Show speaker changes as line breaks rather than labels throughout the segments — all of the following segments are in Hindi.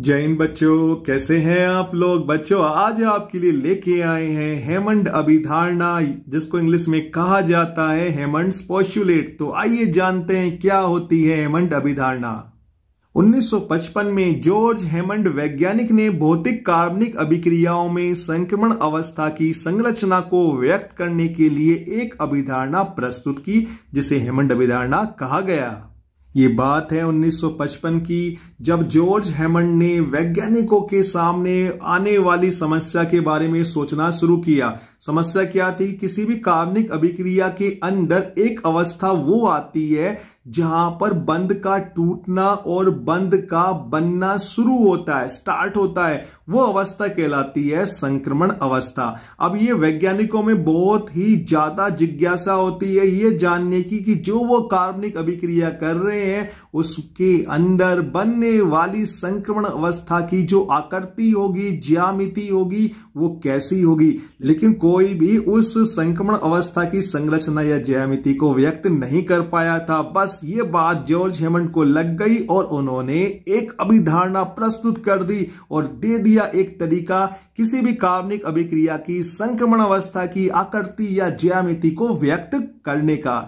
जय हिंद बच्चों कैसे हैं आप लोग बच्चों आज आपके लिए लेके आए हैं हेमंड अभिधारणा जिसको इंग्लिश में कहा जाता है हेमंड पॉस्टुलेट तो आइए जानते हैं क्या होती है हेमंड अभिधारणा 1955 में जॉर्ज हेमंड वैज्ञानिक ने भौतिक कार्बनिक अभिक्रियाओं में संक्रमण अवस्था की संरचना को व्यक्त करने के लिए एक अभिधारणा प्रस्तुत की जिसे हेमंड अभिधारणा कहा गया ये बात है 1955 की जब जॉर्ज हेमंड ने वैज्ञानिकों के सामने आने वाली समस्या के बारे में सोचना शुरू किया समस्या क्या थी किसी भी कार्बनिक अभिक्रिया के अंदर एक अवस्था वो आती है जहां पर बंद का टूटना और बंद का बनना शुरू होता है स्टार्ट होता है वो अवस्था कहलाती है संक्रमण अवस्था अब ये वैज्ञानिकों में बहुत ही ज्यादा जिज्ञासा होती है ये जानने की कि जो वो कार्बनिक अभिक्रिया कर रहे हैं उसके अंदर बनने वाली संक्रमण अवस्था की जो आकृति होगी ज्यामिति होगी वो कैसी होगी लेकिन को कोई भी उस संक्रमण अवस्था की संरचना या ज्यामिति को व्यक्त नहीं कर पाया था बस ये बात जॉर्ज हेमंड को लग गई और उन्होंने एक अभिधारणा प्रस्तुत कर दी और दे दिया एक तरीका किसी भी कार्बनिक अभिक्रिया की संक्रमण अवस्था की आकृति या ज्यामिति को व्यक्त करने का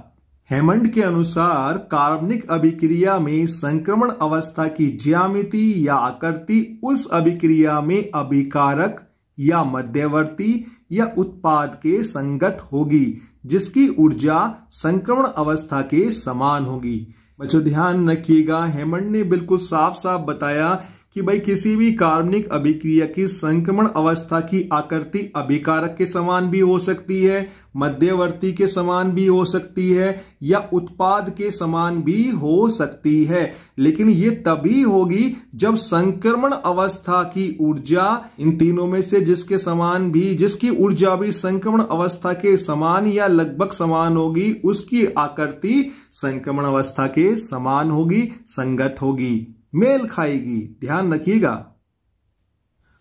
हेमंड के अनुसार कार्बनिक अभिक्रिया में संक्रमण अवस्था की ज्यामिति या आकृति उस अभिक्रिया में अभिकारक या मध्यवर्ती या उत्पाद के संगत होगी जिसकी ऊर्जा संक्रमण अवस्था के समान होगी बच्चों ध्यान रखिएगा हेमंड ने बिल्कुल साफ साफ बताया कि भाई किसी भी कार्बनिक अभिक्रिया की संक्रमण अवस्था की आकृति अभिकारक के समान भी हो सकती है मध्यवर्ती के समान भी हो सकती है या उत्पाद के समान भी हो सकती है लेकिन ये तभी होगी जब संक्रमण अवस्था की ऊर्जा इन तीनों में से जिसके समान भी जिसकी ऊर्जा भी संक्रमण अवस्था के समान या लगभग समान होगी उसकी आकृति संक्रमण अवस्था के समान होगी संगत होगी मेल खाएगी ध्यान रखिएगा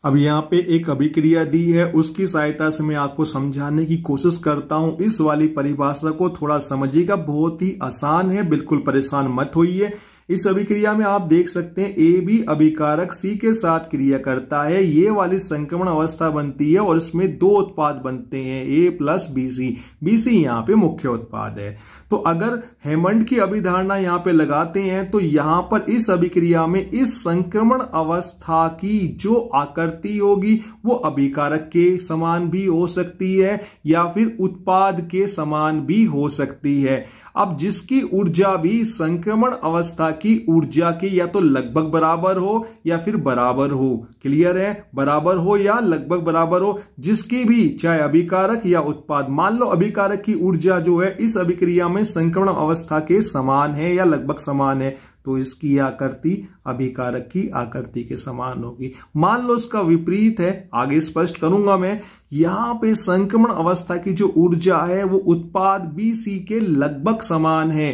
अब यहां पे एक अभिक्रिया दी है उसकी सहायता से मैं आपको समझाने की कोशिश करता हूं इस वाली परिभाषा को थोड़ा समझिएगा बहुत ही आसान है बिल्कुल परेशान मत होइए इस अभिक्रिया में आप देख सकते हैं ए भी अभिकारक सी के साथ क्रिया करता है ये वाली संक्रमण अवस्था बनती है और इसमें दो उत्पाद बनते हैं A plus B C B C यहाँ पे मुख्य उत्पाद है तो अगर हेमंड की अभिधारणा यहाँ पे लगाते हैं तो यहाँ पर इस अभिक्रिया में इस संक्रमण अवस्था की जो आकृति होगी वो अभिकारक के समान भी हो सकती है या फिर उत्पाद के समान भी हो सकती है अब जिसकी ऊर्जा भी संक्रमण अवस्था की ऊर्जा के या तो लगभग बराबर हो या फिर बराबर हो क्लियर है बराबर हो या लगभग बराबर हो जिसकी भी चाहे अभिकारक या उत्पाद मान लो अभिकारक की ऊर्जा जो है इस अभिक्रिया में संक्रमण अवस्था के समान है या लगभग समान है तो इसकी आकृति अभिकारक की आकृति के समान होगी मान लो इसका विपरीत है आगे स्पष्ट करूंगा मैं यहां पे संक्रमण अवस्था की जो ऊर्जा है वो उत्पाद बी सी के लगभग समान है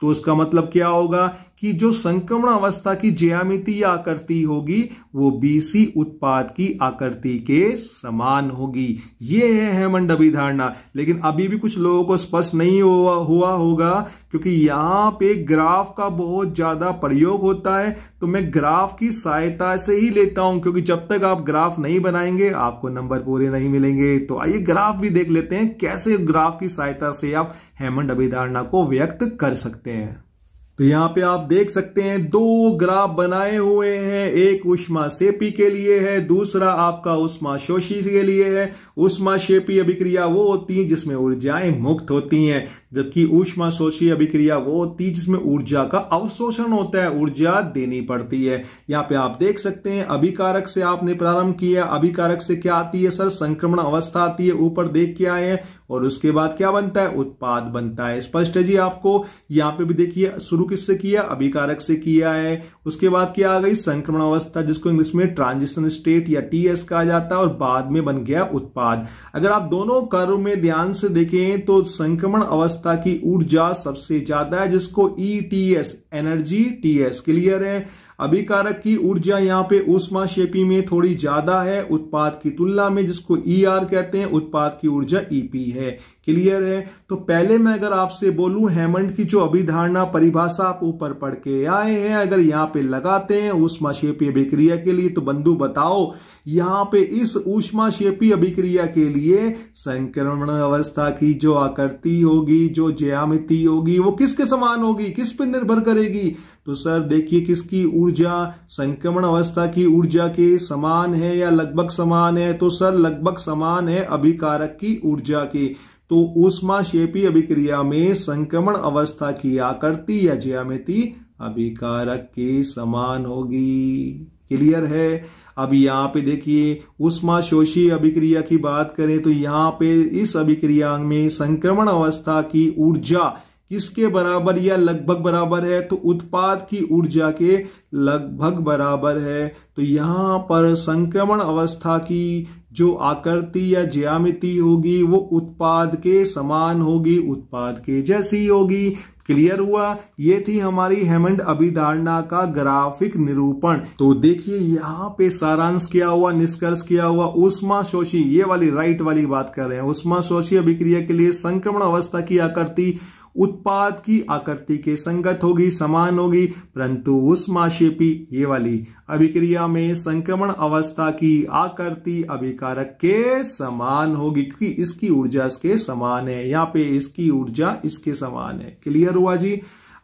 तो इसका मतलब क्या होगा कि जो संक्रमण अवस्था की ज्यामिति आकृति होगी वो बीसी उत्पाद की आकृति के समान होगी ये है हेमंड अभिधारणा लेकिन अभी भी कुछ लोगों को स्पष्ट नहीं हुआ हुआ होगा क्योंकि यहां पे ग्राफ का बहुत ज्यादा प्रयोग होता है तो मैं ग्राफ की सहायता से ही लेता हूं क्योंकि जब तक आप ग्राफ नहीं बनाएंगे आपको नंबर पूरे नहीं मिलेंगे तो आइए ग्राफ भी देख लेते हैं कैसे ग्राफ की सहायता से आप हेमंड अभिधारणा को व्यक्त कर सकते हैं तो यहां पे आप देख सकते हैं दो ग्राफ बनाए हुए हैं एक उष्मा सेपी के लिए है दूसरा आपका उष्मा शोषी के लिए है उष्मा शेपी अभिक्रिया वो होती है जिसमें ऊर्जाएं मुक्त होती हैं जबकि ऊष्मा शोषी अभिक्रिया वो होती है जिसमें ऊर्जा का अवशोषण होता है ऊर्जा देनी पड़ती है यहाँ पे आप देख सकते हैं अभिकारक से आपने प्रारंभ किया अभिकारक से क्या आती है सर संक्रमण अवस्था आती है ऊपर देख के आए हैं और उसके बाद क्या बनता है उत्पाद बनता है स्पष्ट है जी आपको यहाँ पे भी देखिए शुरू किससे किया अभिकारक से किया है उसके बाद क्या आ गई संक्रमण अवस्था जिसको इंग्लिश में ट्रांजिशन स्टेट या टीएस कहा जाता है और बाद में बन गया उत्पाद अगर आप दोनों कर्व में ध्यान से देखें तो संक्रमण अवस्था की ऊर्जा सबसे ज्यादा है जिसको E T S energy TS clear है अभिकारक की ऊर्जा यहाँ पे शेपी में थोड़ी ज्यादा है उत्पाद की तुलना में जिसको ई e ER कहते हैं उत्पाद की ऊर्जा ईपी e है क्लियर है तो पहले मैं अगर आपसे बोलूं हेमंड की जो अभिधारणा परिभाषा आप ऊपर पढ़ के आए हैं अगर यहाँ पे लगाते हैं शेपी अभिक्रिया के लिए तो बंधु बताओ यहां पे इस ऊष्मा शेपी अभिक्रिया के लिए संक्रमण अवस्था की जो आकृति होगी जो ज्यामिति होगी वो किसके समान होगी किस पर निर्भर करेगी तो सर देखिए किसकी ऊर्जा संक्रमण अवस्था की ऊर्जा के समान है या लगभग समान है तो सर लगभग समान है अभिकारक की ऊर्जा के तो ऊष्मा शेपी अभिक्रिया में संक्रमण अवस्था की आकृति या ज्यामिति अभिकारक के समान होगी क्लियर है अब यहाँ पे देखिए उष्मा शोषी अभिक्रिया की बात करें तो यहाँ पे इस अभिक्रिया में संक्रमण अवस्था की ऊर्जा किसके बराबर या लगभग बराबर है तो उत्पाद की ऊर्जा के लगभग बराबर है तो यहां पर संक्रमण अवस्था की जो आकृति या ज्यामिति होगी वो उत्पाद के समान होगी उत्पाद के जैसी होगी क्लियर हुआ ये थी हमारी हेमंड अभिधारणा का ग्राफिक निरूपण तो देखिए यहाँ पे सारांश किया हुआ निष्कर्ष किया हुआ उष्मा शोषी ये वाली राइट वाली बात कर रहे हैं उष्मा शोषी अभिक्रिया के लिए संक्रमण अवस्था की आकृति उत्पाद की आकृति के संगत होगी समान होगी परंतु माशेपी ये वाली अभिक्रिया में संक्रमण अवस्था की आकृति अभिकारक के समान होगी क्योंकि इसकी ऊर्जा इसके समान है यहाँ पे इसकी ऊर्जा इसके समान है क्लियर हुआ जी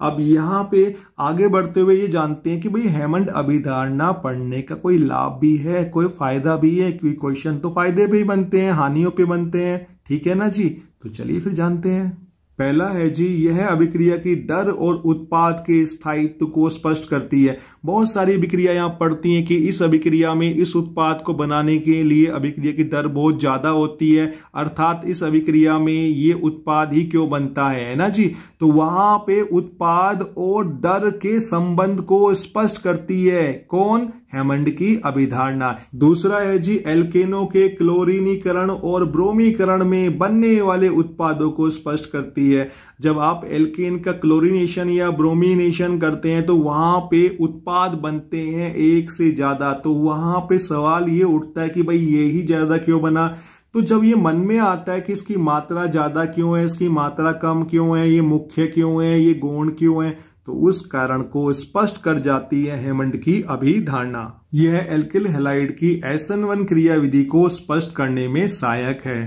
अब यहाँ पे आगे बढ़ते हुए ये जानते हैं कि भाई हेमंड अभिधारणा पढ़ने का कोई लाभ भी है कोई फायदा भी है क्योंकि क्वेश्चन तो फायदे पे ही बनते हैं हानियों पे बनते हैं ठीक है ना जी तो चलिए फिर जानते हैं पहला है जी यह अभिक्रिया की दर और उत्पाद के स्थायित्व को स्पष्ट करती है बहुत सारी अभिक्रिया यहाँ पढ़ती हैं कि इस अभिक्रिया में इस उत्पाद को बनाने के लिए अभिक्रिया की दर बहुत ज्यादा होती है अर्थात इस अभिक्रिया में ये उत्पाद ही क्यों बनता है ना जी तो वहां पे उत्पाद और दर के संबंध को स्पष्ट करती है कौन हेमंड की अभिधारणा दूसरा है जी एल्केनो के क्लोरीनीकरण और ब्रोमीकरण में बनने वाले उत्पादों को स्पष्ट करती होती है जब आप एल्केन का क्लोरिनेशन या ब्रोमिनेशन करते हैं तो वहां पे उत्पाद बनते हैं एक से ज्यादा तो वहां पे सवाल ये उठता है कि भाई ये ही ज्यादा क्यों बना तो जब ये मन में आता है कि इसकी मात्रा ज्यादा क्यों है इसकी मात्रा कम क्यों है ये मुख्य क्यों है ये गौण क्यों है तो उस कारण को स्पष्ट कर जाती है हेमंड की अभिधारणा यह एल्किल हेलाइड की एसन वन क्रिया विधि को स्पष्ट करने में सहायक है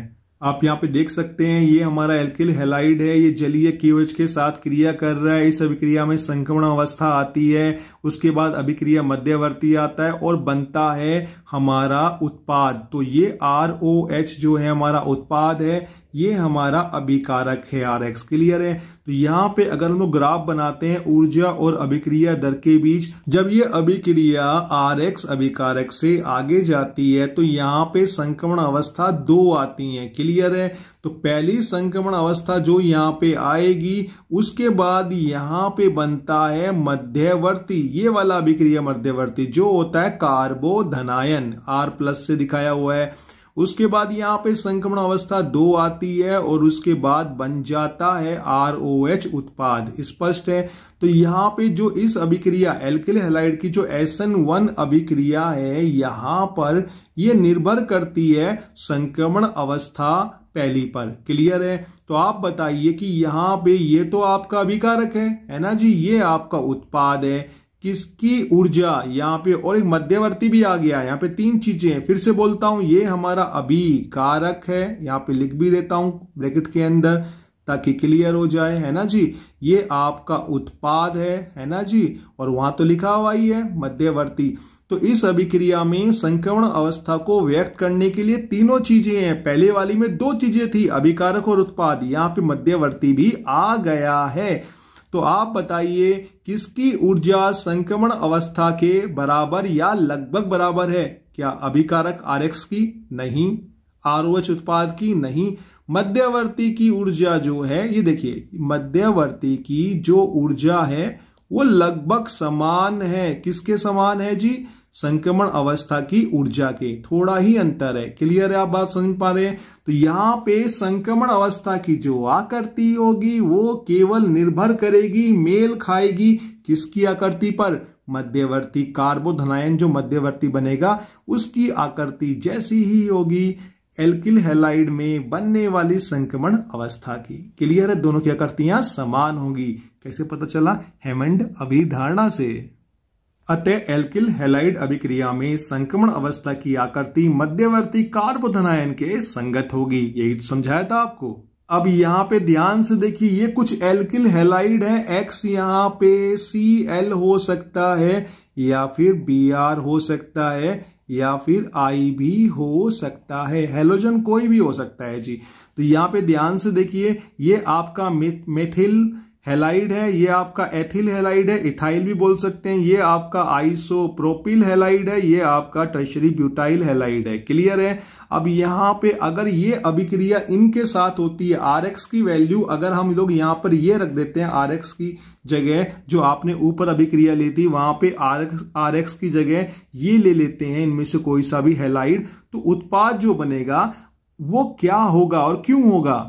आप यहाँ पे देख सकते हैं ये हमारा एल्किल हेलाइड है ये जलीय के साथ क्रिया कर रहा है इस अभिक्रिया में संक्रमण अवस्था आती है उसके बाद अभिक्रिया मध्यवर्ती आता है और बनता है हमारा उत्पाद तो ये आर ओ एच जो है हमारा उत्पाद है ये हमारा अभिकारक है आर एक्स क्लियर है तो यहाँ पे अगर हम लोग ग्राफ बनाते हैं ऊर्जा और अभिक्रिया दर के बीच जब ये अभिक्रिया आर एक्स अभिकारक से आगे जाती है तो यहाँ पे संक्रमण अवस्था दो आती है क्लियर है तो पहली संक्रमण अवस्था जो यहाँ पे आएगी उसके बाद यहाँ पे बनता है मध्यवर्ती ये वाला अभिक्रिया मध्यवर्ती जो होता है कार्बोधनायन आर प्लस से दिखाया हुआ है उसके बाद यहाँ पे संक्रमण अवस्था दो आती है और उसके बाद बन जाता है आर ओ एच उत्पाद स्पष्ट है तो यहाँ पे जो इस अभिक्रिया एल्किल हेलाइड की जो एस एन वन अभिक्रिया है यहाँ पर यह निर्भर करती है संक्रमण अवस्था पहली पर क्लियर है तो आप बताइए कि यहाँ पे ये तो आपका अभिकारक है है ना जी ये आपका उत्पाद है किसकी ऊर्जा यहाँ पे और एक मध्यवर्ती भी आ गया है यहाँ पे तीन चीजें हैं फिर से बोलता हूं ये हमारा अभी कारक है यहाँ पे लिख भी देता हूं ब्रैकेट के अंदर ताकि क्लियर हो जाए है ना जी ये आपका उत्पाद है है ना जी और वहां तो लिखा हुआ ही है मध्यवर्ती तो इस अभिक्रिया में संक्रमण अवस्था को व्यक्त करने के लिए तीनों चीजें हैं पहले वाली में दो चीजें थी अभिकारक और उत्पाद यहाँ पे मध्यवर्ती भी आ गया है तो आप बताइए किसकी ऊर्जा संक्रमण अवस्था के बराबर या लगभग बराबर है क्या अभिकारक आर की नहीं आर उत्पाद की नहीं मध्यवर्ती की ऊर्जा जो है ये देखिए मध्यवर्ती की जो ऊर्जा है वो लगभग समान है किसके समान है जी संक्रमण अवस्था की ऊर्जा के थोड़ा ही अंतर है क्लियर है आप बात समझ पा रहे हैं तो यहां पे संक्रमण अवस्था की जो आकृति होगी वो केवल निर्भर करेगी मेल खाएगी किसकी आकृति पर मध्यवर्ती कार्बोधनायन जो मध्यवर्ती बनेगा उसकी आकृति जैसी ही होगी एल्किल हेलाइड में बनने वाली संक्रमण अवस्था की क्लियर है दोनों की आकृतियां समान होगी कैसे पता चला हेमंड अभिधारणा से अतः एल्किल हेलाइड अभिक्रिया में संक्रमण अवस्था की आकृति मध्यवर्ती कार्बोधनायन के संगत होगी यही तो समझाया था आपको अब यहाँ पे ध्यान से देखिए ये कुछ एल्किल हेलाइड है एक्स यहाँ पे सी एल हो सकता है या फिर बी आर हो सकता है या फिर आई भी हो सकता है हेलोजन कोई भी हो सकता है जी तो यहाँ पे ध्यान से देखिए ये आपका मेथिल हेलाइड है ये आपका एथिल हेलाइड है इथाइल भी बोल सकते हैं ये आपका आइसोप्रोपिल हेलाइड है ये आपका टर्शरी ब्यूटाइल हेलाइड है क्लियर है अब यहाँ पे अगर ये अभिक्रिया इनके साथ होती है आरएक्स की वैल्यू अगर हम लोग यहाँ पर ये रख देते हैं आरएक्स की जगह जो आपने ऊपर अभिक्रिया ली थी वहां पे आर एक्स की जगह ये ले लेते हैं इनमें से कोई सा भी हेलाइड तो उत्पाद जो बनेगा वो क्या होगा और क्यों होगा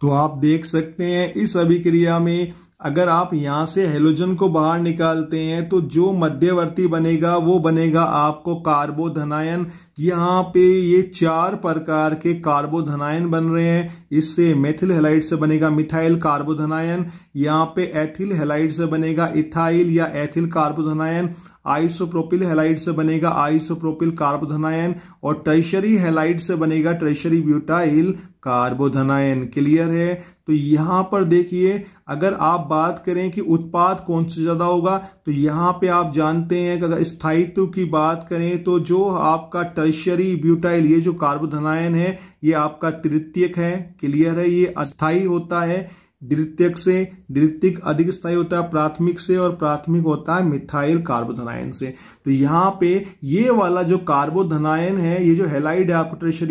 तो आप देख सकते हैं इस अभिक्रिया में अगर आप यहां से हेलोजन को बाहर निकालते हैं तो जो मध्यवर्ती बनेगा वो बनेगा आपको कार्बोधनायन यहाँ पे ये चार प्रकार के कार्बोधनायन बन रहे हैं इससे मेथिल हेलाइड से बनेगा मिथाइल कार्बोधनायन यहाँ पे एथिल हेलाइड से बनेगा इथाइल या एथिल कार्बोधनायन आइसोप्रोपिल हेलाइड से बनेगा आइसोप्रोपिल कार्बोधनायन और ट्रेशरी हेलाइड से बनेगा ट्रेशरी ब्यूटाइल कार्बोधनायन क्लियर है तो यहां पर देखिए अगर आप बात करें कि उत्पाद कौन से ज्यादा होगा तो यहां पे आप जानते हैं कि अगर स्थायित्व की बात करें तो जो आपका टर्शरी ब्यूटाइल ये जो कार्बोधनायन है ये आपका तृतीयक है क्लियर है ये अस्थायी होता है द्वितीयक से द्वितीय अधिक स्थायी होता है प्राथमिक से और प्राथमिक होता है मिथाइल कार्बोधनायन से तो यहाँ पे ये वाला जो कार्बोधनायन है ये जो हेलाइड है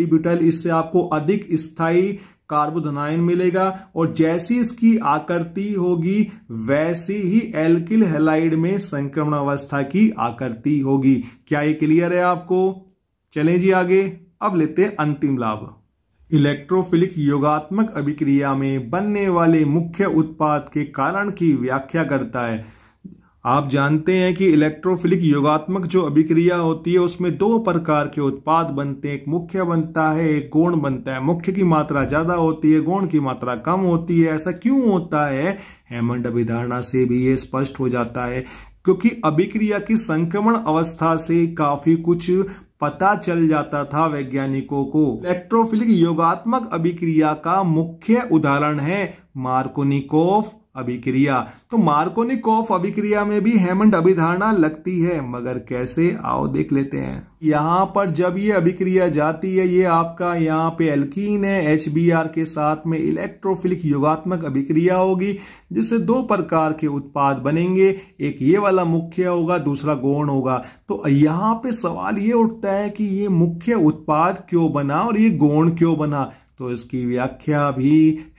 ब्यूटाइल इससे आपको अधिक स्थायी कार्बोधनायन मिलेगा और जैसी इसकी आकृति होगी वैसी ही एल्किल हेलाइड में संक्रमण अवस्था की आकृति होगी क्या ये क्लियर है आपको चले जी आगे अब लेते हैं अंतिम लाभ इलेक्ट्रोफिलिक योगात्मक अभिक्रिया में बनने वाले मुख्य उत्पाद के कारण की व्याख्या करता है आप जानते हैं कि इलेक्ट्रोफिलिक योगात्मक जो अभिक्रिया होती है उसमें दो प्रकार के उत्पाद बनते हैं एक मुख्य बनता है एक गौण बनता है मुख्य की मात्रा ज्यादा होती है गौण की मात्रा कम होती है ऐसा क्यों होता है हेमंड अभिधारणा से भी ये स्पष्ट हो जाता है क्योंकि अभिक्रिया की संक्रमण अवस्था से काफी कुछ पता चल जाता था वैज्ञानिकों को इलेक्ट्रोफिलिक योगात्मक अभिक्रिया का मुख्य उदाहरण है मार्कोनिकोफ अभिक्रिया तो मार्कोनिकोफ अभिक्रिया में भी हेमंड अभिधारणा लगती है मगर कैसे आओ देख लेते हैं यहाँ पर जब ये अभिक्रिया जाती है ये आपका यहाँ पे एल्कीन है एच के साथ में इलेक्ट्रोफिलिक युगात्मक अभिक्रिया होगी जिससे दो प्रकार के उत्पाद बनेंगे एक ये वाला मुख्य होगा दूसरा गौण होगा तो यहाँ पे सवाल ये उठता है कि ये मुख्य उत्पाद क्यों बना और ये गौण क्यों बना तो इसकी व्याख्या भी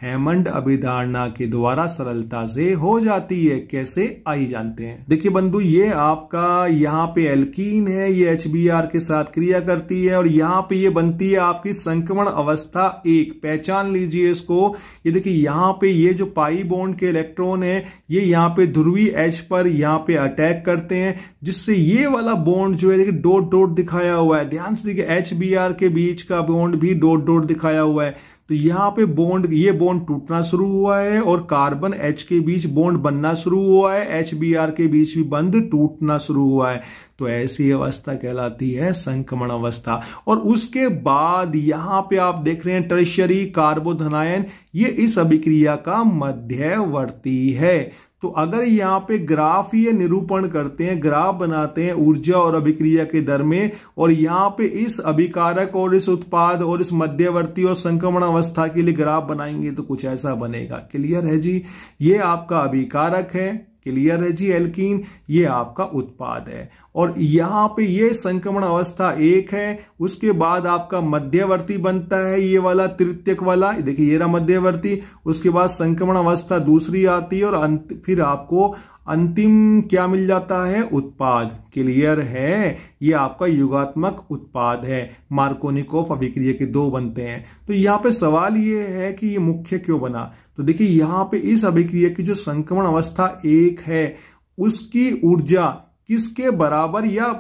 हेमंड अभिधारणा के द्वारा सरलता से हो जाती है कैसे आई जानते हैं देखिए बंधु ये आपका यहाँ पे एल्कीन है ये एच के साथ क्रिया करती है और यहाँ पे ये बनती है आपकी संक्रमण अवस्था एक पहचान लीजिए इसको ये देखिए यहाँ पे ये जो पाई बॉन्ड के इलेक्ट्रॉन है ये यहाँ पे ध्रुवी एच पर यहाँ पे अटैक करते हैं जिससे ये वाला बॉन्ड जो है देखिए डोट डोट दिखाया हुआ है ध्यान से देखिए एच के बीच का बोन्ड भी डोट डोट दिखाया हुआ है तो यहां पे बॉन्ड ये बॉन्ड टूटना शुरू हुआ है और कार्बन एच के बीच बॉन्ड बनना शुरू हुआ है एच बी आर के बीच भी बंद टूटना शुरू हुआ है तो ऐसी अवस्था कहलाती है संक्रमण अवस्था और उसके बाद यहां पे आप देख रहे हैं टर्शरी कार्बोधनायन ये इस अभिक्रिया का मध्यवर्ती है तो अगर यहाँ पे ग्राफ ये निरूपण करते हैं ग्राफ बनाते हैं ऊर्जा और अभिक्रिया के दर में और यहाँ पे इस अभिकारक और इस उत्पाद और इस मध्यवर्ती और संक्रमण अवस्था के लिए ग्राफ बनाएंगे तो कुछ ऐसा बनेगा क्लियर है जी ये आपका अभिकारक है क्लियर है जी एल्कीन ये आपका उत्पाद है और यहाँ पे ये संक्रमण अवस्था एक है उसके बाद आपका मध्यवर्ती बनता है ये वाला तृतीयक वाला देखिए ये रहा मध्यवर्ती उसके बाद संक्रमण अवस्था दूसरी आती है और अंत फिर आपको अंतिम क्या मिल जाता है उत्पाद क्लियर है ये आपका युगात्मक उत्पाद है मार्कोनिकोफ अभिक्रिया के दो बनते हैं तो यहाँ पे सवाल ये है कि ये मुख्य क्यों बना तो देखिए यहाँ पे इस अभिक्रिया की जो संक्रमण अवस्था एक है उसकी ऊर्जा किसके बराबर या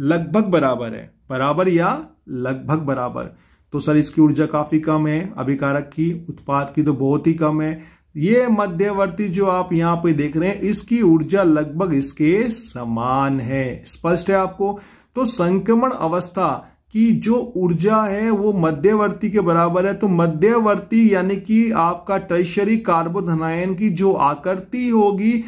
लगभग बराबर है बराबर या लगभग बराबर तो सर इसकी ऊर्जा काफी कम है अभिकारक की उत्पाद की तो बहुत ही कम है ये मध्यवर्ती जो आप यहां पे देख रहे हैं इसकी ऊर्जा लगभग इसके समान है स्पष्ट है आपको तो संक्रमण अवस्था की जो ऊर्जा है वो मध्यवर्ती के बराबर है तो मध्यवर्ती यानी कि आपका टर्शरी कार्बोधनायन की जो आकृति होगी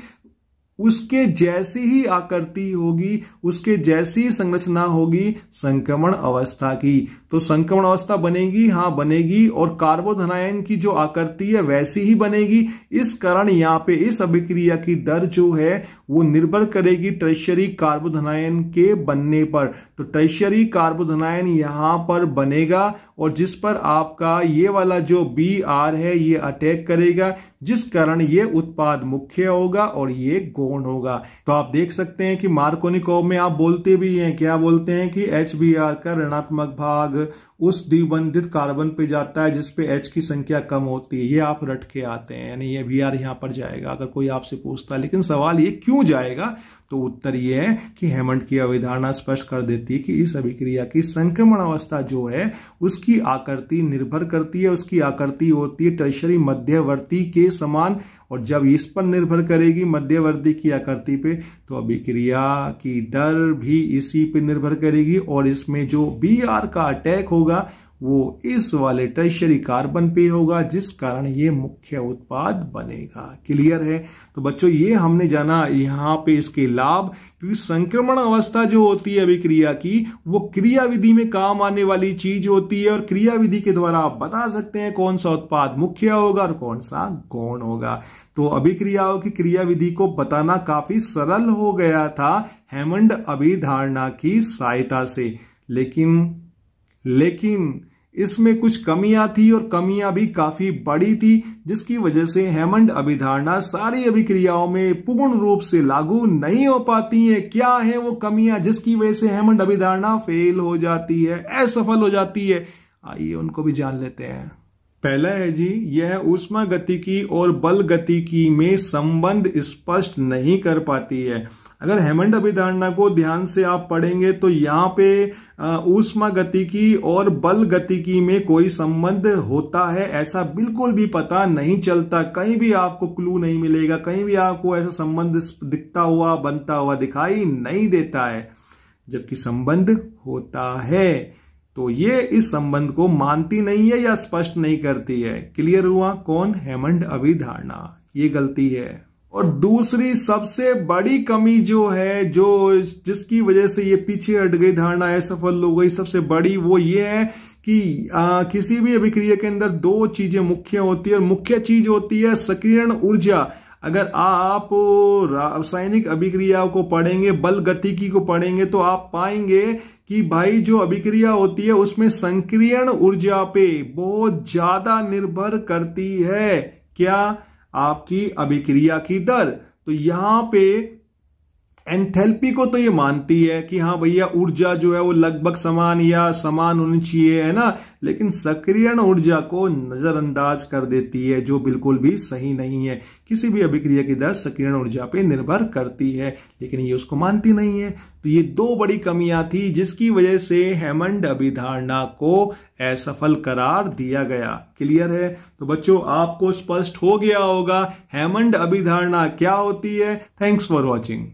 उसके जैसी ही आकृति होगी उसके जैसी संरचना होगी संक्रमण अवस्था की तो संक्रमण अवस्था बनेगी हाँ बनेगी और कार्बोधनायन की जो आकृति है वैसी ही बनेगी इस कारण यहाँ पे इस अभिक्रिया की दर जो है वो निर्भर करेगी ट्रेशरी कार्बोधनायन के बनने पर तो ट्रेशरी कार्बोधनायन यहाँ पर बनेगा और जिस पर आपका ये वाला जो बी आर है ये अटैक करेगा जिस कारण ये उत्पाद मुख्य होगा और ये गौण होगा तो आप देख सकते हैं कि मार्कोनिकोव में आप बोलते भी हैं क्या बोलते हैं कि एच बी आर का ऋणात्मक भाग उस द्विबंधित कार्बन पे जाता है जिसपे एच की संख्या कम होती है ये आप रट के आते हैं यानी ये वी आर यहाँ पर जाएगा अगर कोई आपसे पूछता है लेकिन सवाल ये क्यों जाएगा तो उत्तर ये है कि हेमंड की अवधारणा स्पष्ट कर देती है कि इस अभिक्रिया की संक्रमण अवस्था जो है उसकी आकृति निर्भर करती है उसकी आकृति होती है टर्शरी मध्यवर्ती के समान और जब इस पर निर्भर करेगी मध्यवर्ती की आकृति पे तो अभिक्रिया की दर भी इसी पे निर्भर करेगी और इसमें जो बी आर का अटैक होगा वो इस वाले टर्शरी कार्बन पे होगा जिस कारण ये मुख्य उत्पाद बनेगा क्लियर है तो बच्चों ये हमने जाना यहाँ पे इसके लाभ क्योंकि संक्रमण अवस्था जो होती है अभिक्रिया की वो क्रियाविधि में काम आने वाली चीज होती है और क्रियाविधि के द्वारा आप बता सकते हैं कौन सा उत्पाद मुख्य होगा और कौन सा गौण होगा तो अभिक्रियाओं की क्रियाविधि को बताना काफी सरल हो गया था हेमंड अभिधारणा की सहायता से लेकिन लेकिन इसमें कुछ कमियां थी और कमियां भी काफी बड़ी थी जिसकी वजह से हेमंड अभिधारणा सारी अभिक्रियाओं में पूर्ण रूप से लागू नहीं हो पाती है क्या है वो कमियां जिसकी वजह से हेमंड अभिधारणा फेल हो जाती है असफल हो जाती है आइए उनको भी जान लेते हैं पहला है जी यह ऊष्मा की और बल की में संबंध स्पष्ट नहीं कर पाती है अगर हेमंड अभिधारणा को ध्यान से आप पढ़ेंगे तो यहाँ पे ऊष्मा गति की और बल की में कोई संबंध होता है ऐसा बिल्कुल भी पता नहीं चलता कहीं भी आपको क्लू नहीं मिलेगा कहीं भी आपको ऐसा संबंध दिखता हुआ बनता हुआ दिखाई नहीं देता है जबकि संबंध होता है तो ये इस संबंध को मानती नहीं है या स्पष्ट नहीं करती है क्लियर हुआ कौन हेमंड अभिधारणा ये गलती है और दूसरी सबसे बड़ी कमी जो है जो जिसकी वजह से ये पीछे हट गई धारणा असफल हो गई सबसे बड़ी वो ये है कि आ, किसी भी अभिक्रिया के अंदर दो चीजें मुख्य होती है और मुख्य चीज होती है सक्रियण ऊर्जा अगर आप रासायनिक अभिक्रियाओं को पढ़ेंगे बल गतिकी को पढ़ेंगे तो आप पाएंगे कि भाई जो अभिक्रिया होती है उसमें संक्रियण ऊर्जा पे बहुत ज्यादा निर्भर करती है क्या आपकी अभिक्रिया की दर तो यहां पे एंथेल्पी को तो ये मानती है कि हाँ भैया ऊर्जा जो है वो लगभग समान या समान होनी चाहिए है ना लेकिन सक्रियण ऊर्जा को नजरअंदाज कर देती है जो बिल्कुल भी सही नहीं है किसी भी अभिक्रिया की दर सक्रियण ऊर्जा पे निर्भर करती है लेकिन ये उसको मानती नहीं है तो ये दो बड़ी कमियां थी जिसकी वजह से हेमंड अभिधारणा को असफल करार दिया गया क्लियर है तो बच्चों आपको स्पष्ट हो गया होगा हेमंड अभिधारणा क्या होती है थैंक्स फॉर वॉचिंग